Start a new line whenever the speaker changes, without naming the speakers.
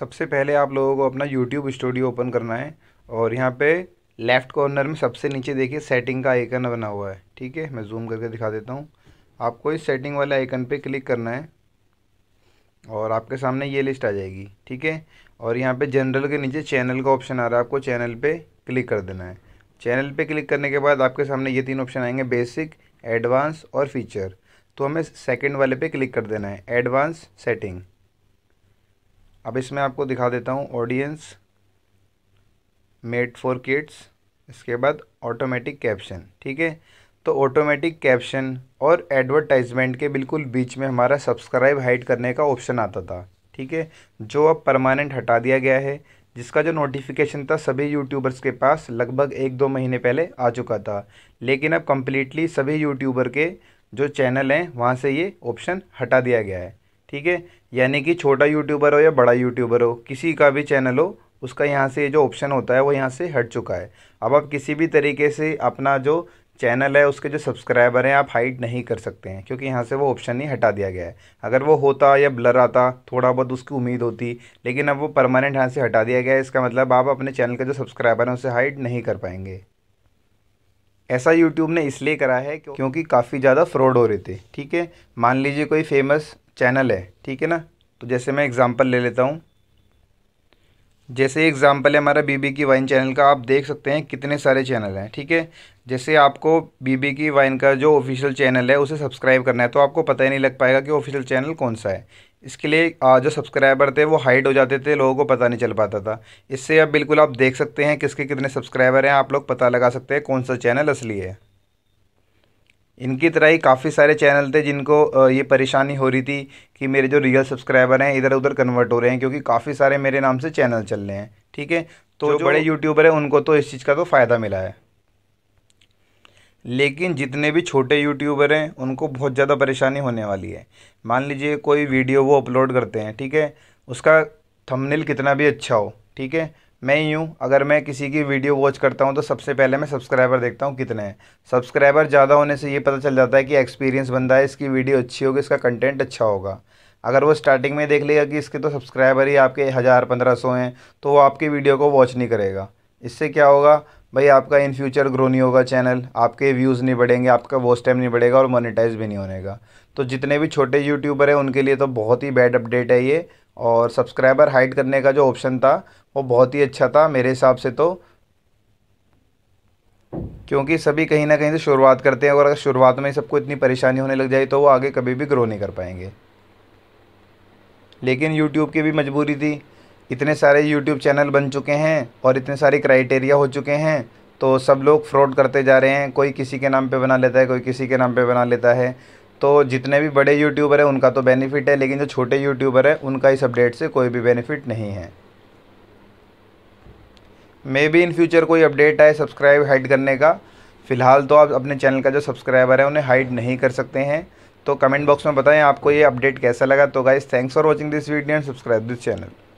सबसे पहले आप लोगों को अपना यूट्यूब स्टूडियो ओपन करना है और यहाँ पे लेफ़्ट कॉर्नर में सबसे नीचे देखिए सेटिंग का आइकन बना हुआ है ठीक है मैं जूम करके दिखा देता हूँ आपको इस सेटिंग वाले आइकन पे क्लिक करना है और आपके सामने ये लिस्ट आ जाएगी ठीक है और यहाँ पे जनरल के नीचे चैनल का ऑप्शन आ रहा है आपको चैनल पे क्लिक कर देना है चैनल पे क्लिक करने के बाद आपके सामने ये तीन ऑप्शन आएंगे बेसिक एडवांस और फीचर तो हमें सेकंड वाले पे क्लिक कर देना है एडवांस सेटिंग अब इसमें आपको दिखा देता हूँ ऑडियंस मेड फॉर किड्स इसके बाद ऑटोमेटिक कैप्शन ठीक है तो ऑटोमेटिक कैप्शन और एडवर्टाइजमेंट के बिल्कुल बीच में हमारा सब्सक्राइब हाइड करने का ऑप्शन आता था ठीक है जो अब परमानेंट हटा दिया गया है जिसका जो नोटिफिकेशन था सभी यूट्यूबर्स के पास लगभग एक दो महीने पहले आ चुका था लेकिन अब कम्प्लीटली सभी यूट्यूबर के जो चैनल हैं वहाँ से ये ऑप्शन हटा दिया गया है ठीक है यानी कि छोटा यूट्यूबर हो या बड़ा यूट्यूबर हो किसी का भी चैनल हो उसका यहाँ से जो ऑप्शन होता है वो यहाँ से हट चुका है अब आप किसी भी तरीके से अपना जो चैनल है उसके जो सब्सक्राइबर हैं आप हाइड नहीं कर सकते हैं क्योंकि यहाँ से वो ऑप्शन ही हटा दिया गया है अगर वो होता या ब्लर आता थोड़ा बहुत उसकी उम्मीद होती लेकिन अब वो परमानेंट यहाँ से हटा दिया गया है इसका मतलब आप अपने चैनल के जो सब्सक्राइबर हैं उसे हाइड नहीं कर पाएंगे ऐसा यूट्यूब ने इसलिए करा है क्योंकि काफ़ी ज़्यादा फ्रॉड हो रहे थे ठीक है मान लीजिए कोई फेमस चैनल है ठीक है ना तो जैसे मैं एग्ज़ाम्पल ले लेता हूँ जैसे एग्ज़ाम्पल है हमारा बीबी की वाइन चैनल का आप देख सकते हैं कितने सारे चैनल हैं ठीक है जैसे आपको बीबी की वाइन का जो ऑफिशियल चैनल है उसे सब्सक्राइब करना है तो आपको पता ही नहीं लग पाएगा कि ऑफिशियल चैनल कौन सा है इसके लिए जो सब्सक्राइबर थे वो हाइड हो जाते थे लोगों को पता नहीं चल पाता था इससे अब बिल्कुल आप देख सकते हैं किसके कितने सब्सक्राइबर हैं आप लोग पता लगा सकते हैं कौन सा चैनल असली है इनकी तरह ही काफ़ी सारे चैनल थे जिनको ये परेशानी हो रही थी कि मेरे जो रियल सब्सक्राइबर हैं इधर उधर कन्वर्ट हो रहे हैं क्योंकि काफ़ी सारे मेरे नाम से चैनल चल रहे हैं ठीक है तो जो, जो बड़े यूट्यूबर हैं उनको तो इस चीज़ का तो फ़ायदा मिला है लेकिन जितने भी छोटे यूट्यूबर हैं उनको बहुत ज़्यादा परेशानी होने वाली है मान लीजिए कोई वीडियो वो अपलोड करते हैं ठीक है उसका थंबनेल कितना भी अच्छा हो ठीक है मैं ही हूँ अगर मैं किसी की वीडियो वॉच करता हूँ तो सबसे पहले मैं सब्सक्राइबर देखता हूँ कितने हैं सब्सक्राइबर ज़्यादा होने से ये पता चल जाता है कि एक्सपीरियंस बंदा है इसकी वीडियो अच्छी होगी इसका कंटेंट अच्छा होगा अगर वो स्टार्टिंग में देख लेगा कि इसके तो सब्सक्राइबर ही आपके हज़ार पंद्रह सौ हैं तो वो आपकी वीडियो को वॉच नहीं करेगा इससे क्या होगा भाई आपका इन फ्यूचर ग्रो नहीं होगा चैनल आपके व्यूज़ नहीं बढ़ेंगे आपका वॉच टाइम नहीं बढ़ेगा और मोनेटाइज भी नहीं होनेगा तो जितने भी छोटे यूट्यूबर हैं उनके लिए तो बहुत ही बैड अपडेट है ये और सब्सक्राइबर हाइड करने का जो ऑप्शन था वो बहुत ही अच्छा था मेरे हिसाब से तो क्योंकि सभी कहीं ना कहीं से शुरुआत करते हैं और अगर शुरुआत में सबको इतनी परेशानी होने लग जाए तो वो आगे कभी भी ग्रो नहीं कर पाएंगे लेकिन यूट्यूब की भी मजबूरी थी इतने सारे यूट्यूब चैनल बन चुके हैं और इतने सारे क्राइटेरिया हो चुके हैं तो सब लोग फ्रॉड करते जा रहे हैं कोई किसी के नाम पे बना लेता है कोई किसी के नाम पे बना लेता है तो जितने भी बड़े यूट्यूबर हैं उनका तो बेनिफिट है लेकिन जो छोटे यूट्यूबर हैं उनका इस अपडेट से कोई भी बेनिफिट नहीं है मे बी इन फ्यूचर कोई अपडेट आए सब्सक्राइब हाइड करने का फ़िलहाल तो आप अपने चैनल का जो सब्सक्राइबर है उन्हें हाइड नहीं कर सकते हैं तो कमेंट बॉक्स में बताएं आपको ये अपडेट कैसा लगा तो guys thanks for watching this video and subscribe this channel